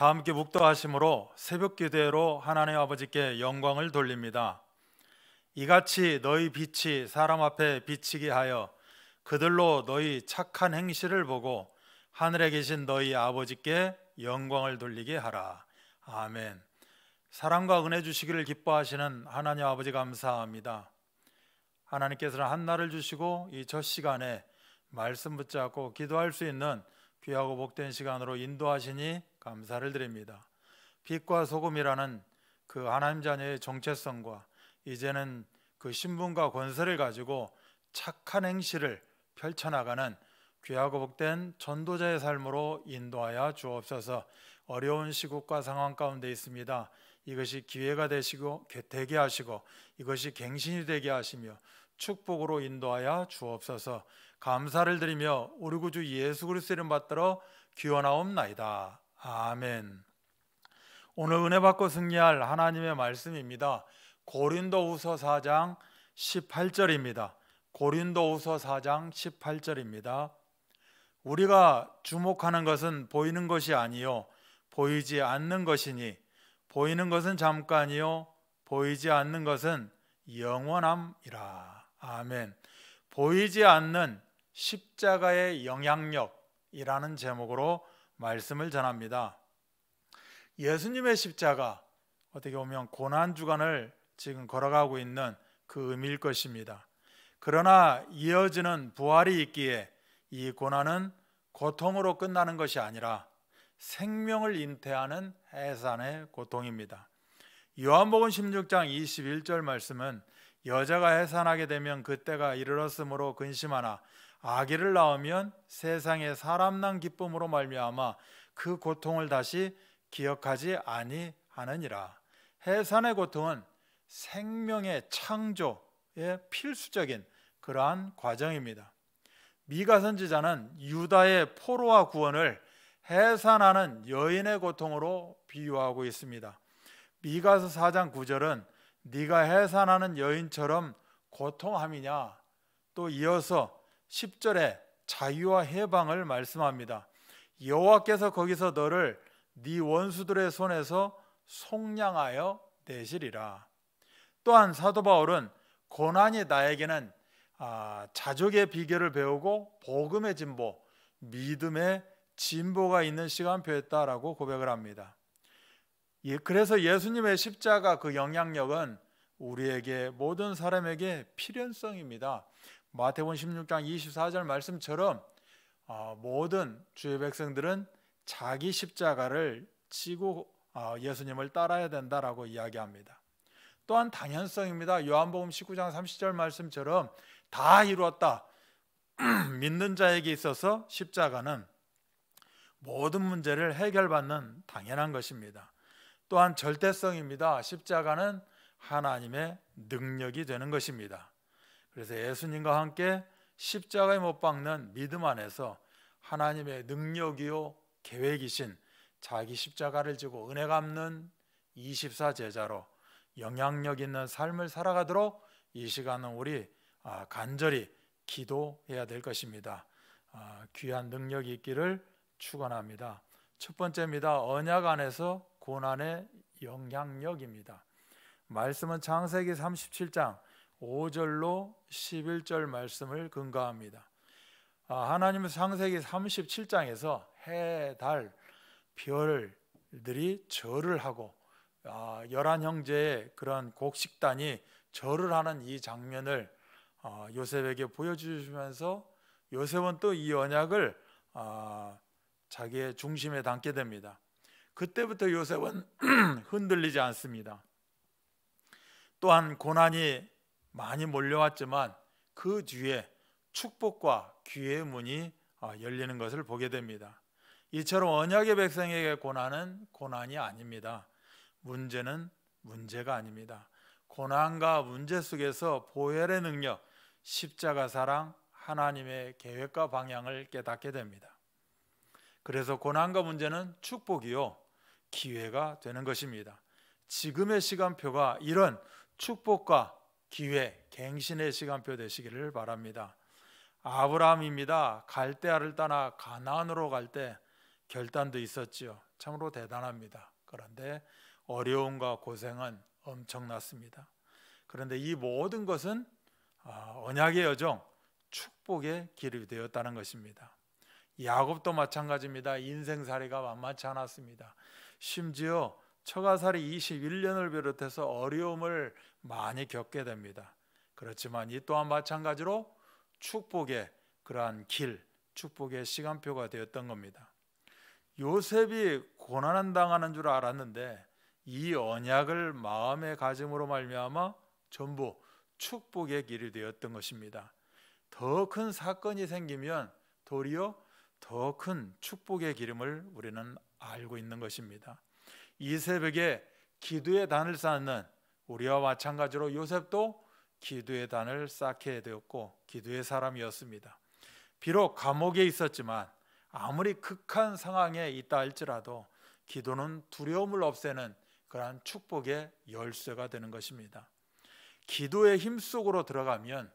다 함께 묵도하심으로 새벽 기대로 하나님 아버지께 영광을 돌립니다. 이같이 너희 빛이 사람 앞에 비치게 하여 그들로 너희 착한 행실을 보고 하늘에 계신 너희 아버지께 영광을 돌리게 하라. 아멘. 사랑과 은혜 주시기를 기뻐하시는 하나님 아버지 감사합니다. 하나님께서는 한날을 주시고 이첫 시간에 말씀 붙잡고 기도할 수 있는 귀하고 복된 시간으로 인도하시니 감사를 드립니다. 빛과 소금이라는 그 하나님 자녀의 정체성과 이제는 그 신분과 권세를 가지고 착한 행실을 펼쳐나가는 귀하고 복된 전도자의 삶으로 인도하여 주옵소서. 어려운 시국과 상황 가운데 있습니다. 이것이 기회가 되시고 되게 하시고 이것이 갱신이 되게 하시며 축복으로 인도하여 주옵소서. 감사를 드리며 우리 구주 예수 그리스도 이 받들어 기원하옵나이다. 아멘. 오늘 은혜 받고 승리할 하나님의 말씀입니다. 고린도후서 4장 18절입니다. 고린도후서 4장 18절입니다. 우리가 주목하는 것은 보이는 것이 아니요 보이지 않는 것이니 보이는 것은 잠깐이요 보이지 않는 것은 영원함이라. 아멘. 보이지 않는 십자가의 영향력이라는 제목으로 말씀을 전합니다. 예수님의 십자가 어떻게 보면 고난 주간을 지금 걸어가고 있는 그 의미일 것입니다. 그러나 이어지는 부활이 있기에 이 고난은 고통으로 끝나는 것이 아니라 생명을 잉태하는 해산의 고통입니다. 요한복음 16장 21절 말씀은 여자가 해산하게 되면 그때가 이르렀으므로 근심하나 아기를 낳으면 세상의 사람 난 기쁨으로 말미암아 그 고통을 다시 기억하지 아니하느니라. 해산의 고통은 생명의 창조의 필수적인 그러한 과정입니다. 미가 선지자는 유다의 포로와 구원을 해산하는 여인의 고통으로 비유하고 있습니다. 미가서 4장 9절은 네가 해산하는 여인처럼 고통함이냐 또 이어서 10절에 자유와 해방을 말씀합니다. 여호와께서 거기서 너를 네 원수들의 손에서 속량하여 내시리라. 또한 사도 바울은 고난이 나에게는 아, 자족의 비결을 배우고 복음의 진보, 믿음의 진보가 있는 시간표였다라고 고백을 합니다. 예, 그래서 예수님의 십자가 그 영향력은 우리에게 모든 사람에게 필연성입니다. 마태복음 16장 24절 말씀처럼 어, 모든 주의 백성들은 자기 십자가를 지고 어, 예수님을 따라야 된다라고 이야기합니다. 또한 당연성입니다. 요한복음 19장 30절 말씀처럼 다 이루었다. 믿는 자에게 있어서 십자가는 모든 문제를 해결받는 당연한 것입니다. 또한 절대성입니다. 십자가는 하나님의 능력이 되는 것입니다. 그래서 예수님과 함께 십자가에 못 박는 믿음 안에서 하나님의 능력이요 계획이신 자기 십자가를 지고 은혜 갚는 24 제자로 영향력 있는 삶을 살아가도록 이 시간은 우리 아, 간절히 기도해야 될 것입니다. 아, 귀한 능력이 있기를 축원합니다. 첫 번째입니다. 언약 안에서 고난의 영향력입니다. 말씀은 창세기 37장 5절로 11절 말씀을 근거합니다. 아, 하나님은 상세기 37장에서 해, 달, 별들이 절을 하고 아, 열한 형제의 그런 곡식단이 절을 하는 이 장면을 아, 요셉에게 보여주시면서 요셉은 또 이 언약을 자기의 중심에 담게 됩니다. 그때부터 요셉은 흔들리지 않습니다. 또한 고난이 많이 몰려왔지만 그 뒤에 축복과 기회의 문이 어, 열리는 것을 보게 됩니다. 이처럼 언약의 백성에게 고난은 고난이 아닙니다. 문제는 문제가 아닙니다. 고난과 문제 속에서 보혈의 능력, 십자가 사랑, 하나님의 계획과 방향을 깨닫게 됩니다. 그래서 고난과 문제는 축복이요, 기회가 되는 것입니다. 지금의 시간표가 이런 축복과 기회, 갱신의 시간표 되시기를 바랍니다. 아브라함입니다. 갈대아를 떠나 가나안으로 갈 때 결단도 있었지요. 참으로 대단합니다. 그런데 어려움과 고생은 엄청났습니다. 그런데 이 모든 것은 아, 언약의 여정, 축복의 길이 되었다는 것입니다. 야곱도 마찬가지입니다. 인생살이가 만만치 않았습니다. 심지어 처가살이 21년을 비롯해서 어려움을 많이 겪게 됩니다. 그렇지만 이 또한 마찬가지로 축복의 그러한 길, 축복의 시간표가 되었던 겁니다. 요셉이 고난을 당하는 줄 알았는데 이 언약을 마음에 가짐으로 말미암아 전부 축복의 길이 되었던 것입니다. 더 큰 사건이 생기면 도리어 더 큰 축복의 기름을 우리는 알고 있는 것입니다. 이 새벽에 기도의 단을 쌓는 우리와 마찬가지로 요셉도 기도의 단을 쌓게 되었고 기도의 사람이었습니다. 비록 감옥에 있었지만 아무리 극한 상황에 있다 할지라도 기도는 두려움을 없애는 그러한 축복의 열쇠가 되는 것입니다. 기도의 힘 속으로 들어가면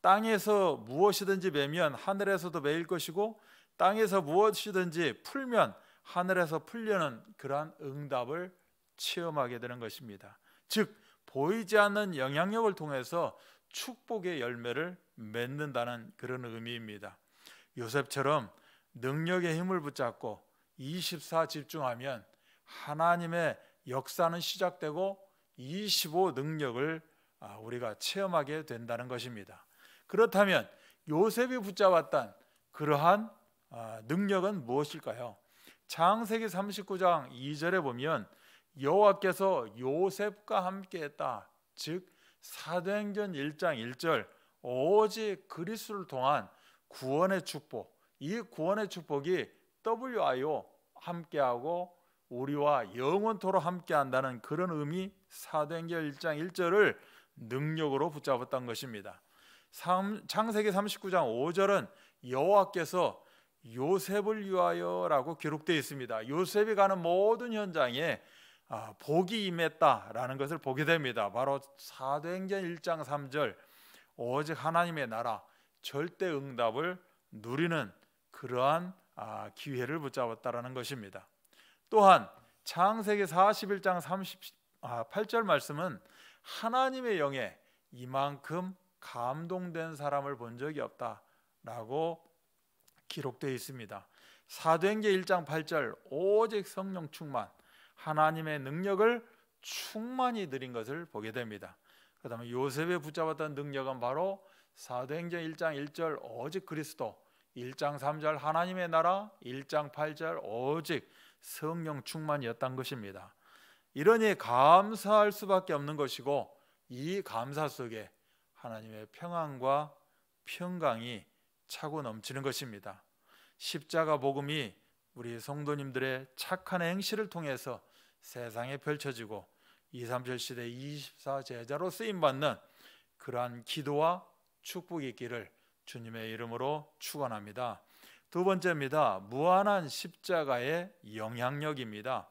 땅에서 무엇이든지 매면 하늘에서도 매일 것이고 땅에서 무엇이든지 풀면 하늘에서 풀려는 그러한 응답을 체험하게 되는 것입니다. 즉 보이지 않는 영향력을 통해서 축복의 열매를 맺는다는 그런 의미입니다. 요셉처럼 능력의 힘을 붙잡고 24 집중하면 하나님의 역사는 시작되고 25 능력을 아, 우리가 체험하게 된다는 것입니다. 그렇다면 요셉이 붙잡았던 그러한 아, 능력은 무엇일까요? 창세기 39장 2절에 보면 여호와께서 요셉과 함께 했다. 즉 사도행전 1장 1절 오직 그리스도를 통한 구원의 축복. 이 구원의 축복이 WIO 함께하고 우리와 영원토록 함께한다는 그런 의미 사도행전 1장 1절을 능력으로 붙잡았던 것입니다. 창세기 39장 5절은 여호와께서 요셉을 위하여라고 기록되어 있습니다. 요셉이 가는 모든 현장에 아, 복이 임했다라는 것을 보게 됩니다. 바로 사도행전 1장 3절 오직 하나님의 나라 절대 응답을 누리는 그러한 아, 기회를 붙잡았다라는 것입니다. 또한 창세기 41장 38절 아, 말씀은 하나님의 영에 이만큼 감동된 사람을 본 적이 없다라고 기록되어 있습니다. 사도행제 1장 8절 오직 성령 충만 하나님의 능력을 충만히 드린 것을 보게 됩니다. 그다음에 요셉의 붙잡았던 능력은 바로 사도행전 1장 1절 오직 그리스도 1장 3절 하나님의 나라 1장 8절 오직 성령 충만이었던 것입니다. 이러니 감사할 수밖에 없는 것이고 이 감사 속에 하나님의 평안과 평강이 차고 넘치는 것입니다. 십자가 복음이 우리 성도님들의 착한 행실을 통해서 세상에 펼쳐지고 2, 3절 시대 24제자로 쓰임받는 그러한 기도와 축복이 있기를 주님의 이름으로 축원합니다. 두 번째입니다. 무한한 십자가의 영향력입니다.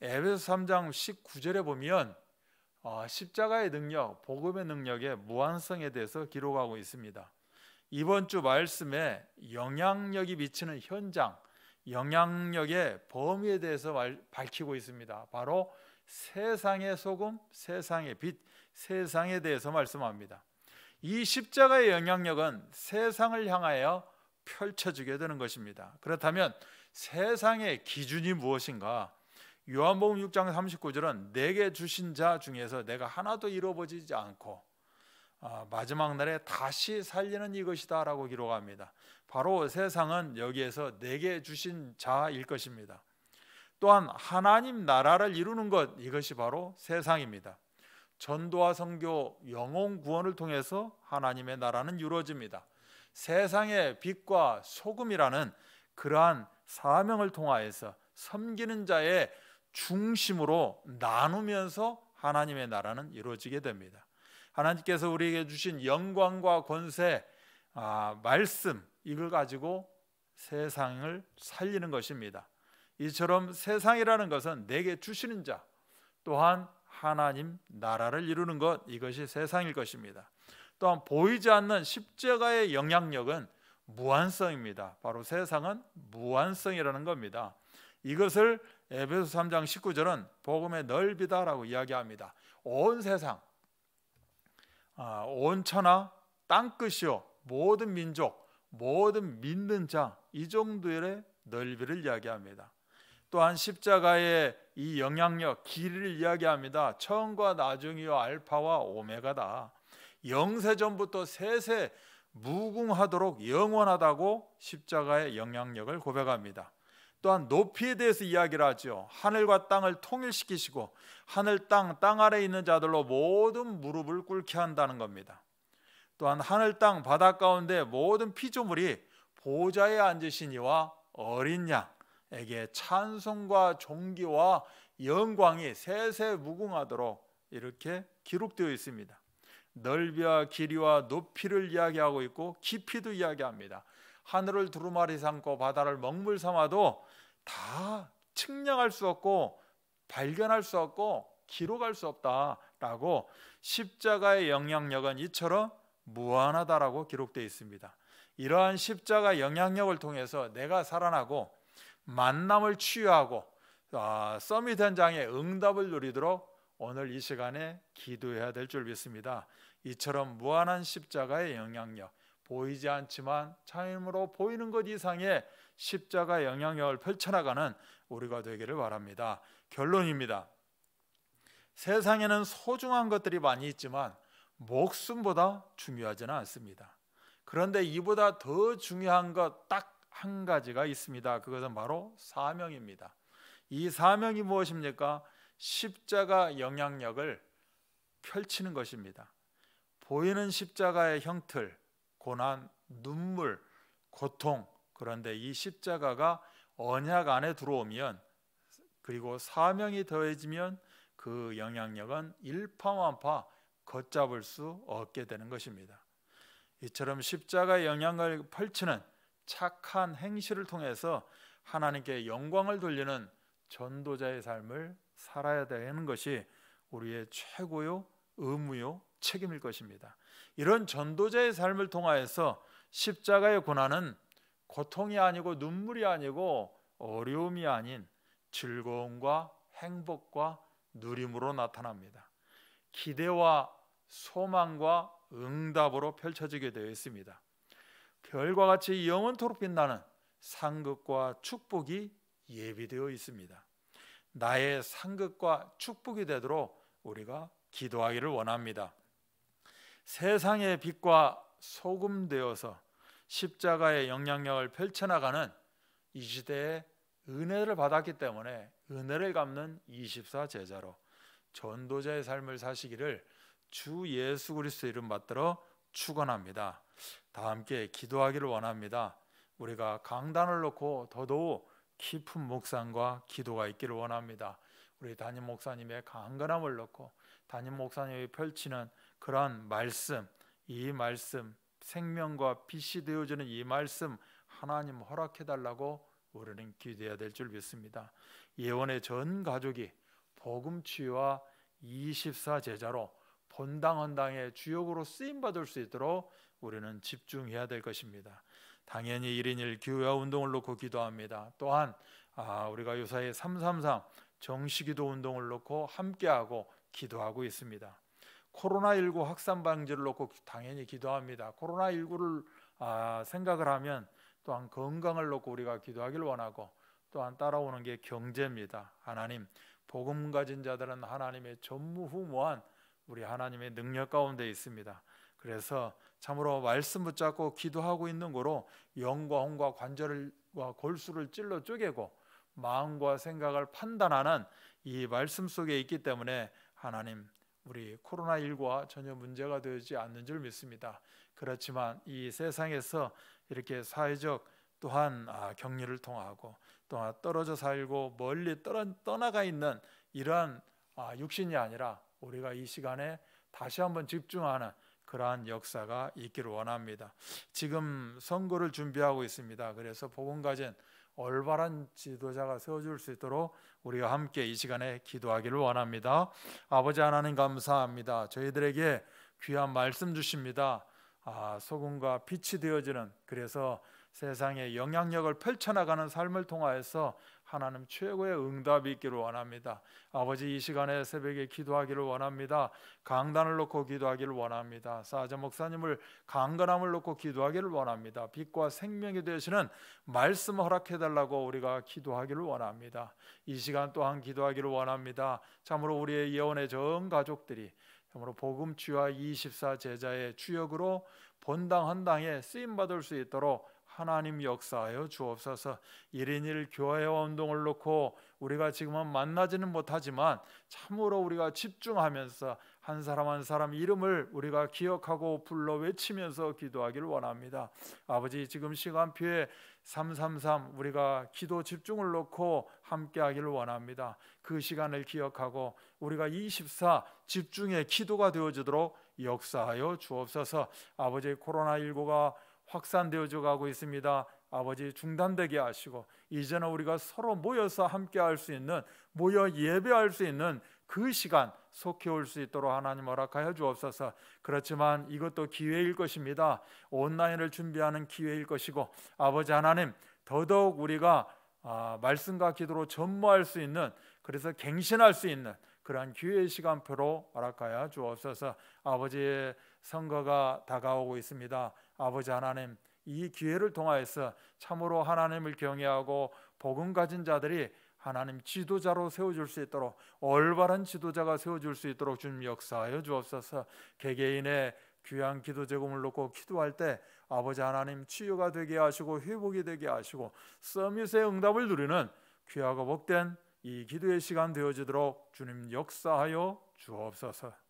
에베소 3장 19절에 보면 아, 십자가의 능력, 복음의 능력의 무한성에 대해서 기록하고 있습니다. 이번 주 말씀에 영향력이 미치는 현장, 영향력의 범위에 대해서 밝히고 있습니다. 바로 세상의 소금, 세상의 빛, 세상에 대해서 말씀합니다. 이 십자가의 영향력은 세상을 향하여 펼쳐지게 되는 것입니다. 그렇다면 세상의 기준이 무엇인가? 요한복음 6장 39절은 내게 주신 자 중에서 내가 하나도 잃어버리지 않고 아, 마지막 날에 다시 살리는 이것이다라고 기록합니다. 바로 세상은 여기에서 내게 주신 자일 것입니다. 또한 하나님 나라를 이루는 것 이것이 바로 세상입니다. 전도와 선교 영혼 구원을 통해서 하나님의 나라는 이루어집니다. 세상의 빛과 소금이라는 그러한 사명을 통하여서 섬기는 자의 중심으로 나누면서 하나님의 나라는 이루어지게 됩니다. 하나님께서 우리에게 주신 영광과 권세, 아, 말씀 이걸 가지고 세상을 살리는 것입니다. 이처럼 세상이라는 것은 내게 주시는 자, 또한 하나님 나라를 이루는 것 이것이 세상일 것입니다. 또한 보이지 않는 십자가의 영향력은 무한성입니다. 바로 세상은 무한성이라는 겁니다. 이것을 에베소 3장 19절은 복음의 넓이다라고 이야기합니다. 온 세상 아, 온천하 땅끝이요 모든 민족 모든 믿는 자 이 정도의 넓이를 이야기합니다. 또한 십자가의 이 영향력 길이를 이야기합니다. 처음과 나중이요 알파와 오메가다. 영세전부터 세세 무궁하도록 영원하다고 십자가의 영향력을 고백합니다. 또한 높이에 대해서 이야기를 하죠. 하늘과 땅을 통일시키시고 하늘 땅, 땅 아래 에 있는 자들로 모든 무릎을 꿇게 한다는 겁니다. 또한 하늘 땅바닷 가운데 모든 피조물이 보좌에 앉으시니와 어린 양에게 찬송과 존귀와 영광이 세세무궁하도록 이렇게 기록되어 있습니다. 넓이와 길이와 높이를 이야기하고 있고 깊이도 이야기합니다. 하늘을 두루마리 삼고 바다를 먹물 삼아도 다 측량할 수 없고 발견할 수 없고 기록할 수 없다라고 십자가의 영향력은 이처럼 무한하다라고 기록되어 있습니다. 이러한 십자가 영향력을 통해서 내가 살아나고 만남을 치하고 아, 밋 현장의 응답을 누리도록 오늘 이 시간에 기도해야 될 줄 믿습니다. 이처럼 무한한 십자가의 영향력 보이지 않지만 참으로 보이는 것 이상의 십자가 영향력을 펼쳐나가는 우리가 되기를 바랍니다. 결론입니다. 세상에는 소중한 것들이 많이 있지만 목숨보다 중요하지는 않습니다. 그런데 이보다 더 중요한 것 딱 한 가지가 있습니다. 그것은 바로 사명입니다. 이 사명이 무엇입니까? 십자가 영향력을 펼치는 것입니다. 보이는 십자가의 형틀, 고난, 눈물, 고통, 그런데 이 십자가가 언약 안에 들어오면 그리고 사명이 더해지면 그 영향력은 일파만파 걷잡을 수 없게 되는 것입니다. 이처럼 십자가의 영향을 펼치는 착한 행실을 통해서 하나님께 영광을 돌리는 전도자의 삶을 살아야 되는 것이 우리의 최고요 의무요 책임일 것입니다. 이런 전도자의 삶을 통하여서 십자가의 고난은 고통이 아니고 눈물이 아니고 어려움이 아닌 즐거움과 행복과 누림으로 나타납니다. 기대와 소망과 응답으로 펼쳐지게 되어 있습니다. 별과 같이 영원토록 빛나는 상급과 축복이 예비되어 있습니다. 나의 상급과 축복이 되도록 우리가 기도하기를 원합니다. 세상의 빛과 소금 되어서 십자가의 영향력을 펼쳐나가는 이 시대에 은혜를 받았기 때문에 은혜를 갚는 24 제자로 전도자의 삶을 사시기를 주 예수 그리스도 이름 받들어 축원합니다. 다 함께 기도하기를 원합니다. 우리가 강단을 놓고 더더욱 깊은 묵상과 기도가 있기를 원합니다. 우리 담임 목사님의 강건함을 놓고 담임 목사님이 펼치는 그러한 말씀, 이 말씀 생명과 빛이 되어주는 이 말씀 하나님 허락해 달라고 우리는 기대해야 될 줄 믿습니다. 예원의 전 가족이 복음 치유와 24 제자로 본당 헌당의 주역으로 쓰임 받을 수 있도록 우리는 집중해야 될 것입니다. 당연히 1인 1교회 운동을 놓고 기도합니다. 또한 아, 우리가 요사이 333 정시기도 운동을 놓고 함께하고 기도하고 있습니다. 코로나19 확산 방지를 놓고 당연히 기도합니다. 코로나19를 아, 생각을 하면 또한 건강을 놓고 우리가 기도하길 원하고 또한 따라오는 게 경제입니다. 하나님, 복음 가진 자들은 하나님의 전무후무한 우리 하나님의 능력 가운데 있습니다. 그래서 참으로 말씀 붙잡고 기도하고 있는 거로 영과 혼과 관절과 골수를 찔러 쪼개고 마음과 생각을 판단하는 이 말씀 속에 있기 때문에 하나님 우리 코로나19와 전혀 문제가 되지 않는 줄 믿습니다. 그렇지만 이 세상에서 이렇게 사회적 또한 아, 격리를 통하고 또한 떨어져 살고 멀리 떠나가 있는 이러한 아, 육신이 아니라 우리가 이 시간에 다시 한번 집중하는 그러한 역사가 있기를 원합니다. 지금 선거를 준비하고 있습니다. 그래서 복음 가진 올바른 지도자가 세워줄 수 있도록 우리가 함께 이 시간에 기도하기를 원합니다. 아버지 하나님 감사합니다. 저희들에게 귀한 말씀 주십니다. 아, 소금과 빛이 되어지는 그래서 세상에 영향력을 펼쳐나가는 삶을 통하여서 하나님 최고의 응답이 있기를 원합니다. 아버지 이 시간에 새벽에 기도하기를 원합니다. 강단을 놓고 기도하기를 원합니다. 사자 목사님을 강건함을 놓고 기도하기를 원합니다. 빛과 생명이 되시는 말씀 허락해 달라고 우리가 기도하기를 원합니다. 이 시간 또한 기도하기를 원합니다. 참으로 우리의 예언의 전 가족들이 참으로 복음 주와 24 제자의 주역으로 본당 헌당에 쓰임 받을 수 있도록 하나님 역사하여 주옵소서. 1인 1 교회와 운동을 놓고 우리가 지금은 만나지는 못하지만 참으로 우리가 집중하면서 한 사람 한 사람 이름을 우리가 기억하고 불러 외치면서 기도하기를 원합니다. 아버지 지금 시간표에 333 우리가 기도 집중을 놓고 함께 하기를 원합니다. 그 시간을 기억하고 우리가 24 집중의 기도가 되어지도록 역사하여 주옵소서. 아버지 코로나 19가 확산되어져 가고 있습니다. 아버지 중단되게 하시고 이제는 우리가 서로 모여서 함께 할 수 있는 모여 예배할 수 있는 그 시간 속히 올수 있도록 하나님 허락하여 주옵소서. 그렇지만 이것도 기회일 것입니다. 온라인을 준비하는 기회일 것이고 아버지 하나님 더더욱 우리가 아, 말씀과 기도로 전무할 수 있는 그래서 갱신할 수 있는 그러한 기회의 시간표로 알아가야 주옵소서. 아버지의 선거가 다가오고 있습니다. 아버지 하나님, 이 기회를 통하여서 참으로 하나님을 경외하고 복음 가진 자들이 하나님 지도자로 세워줄 수 있도록 올바른 지도자가 세워줄 수 있도록 주님 역사하여 주옵소서 개개인의 귀한 기도 제공을 놓고 기도할 때 아버지 하나님 치유가 되게 하시고 회복이 되게 하시고 서밋의 응답을 누리는 귀하고 복된 이 기도의 시간 되어지도록 주님 역사하여 주옵소서.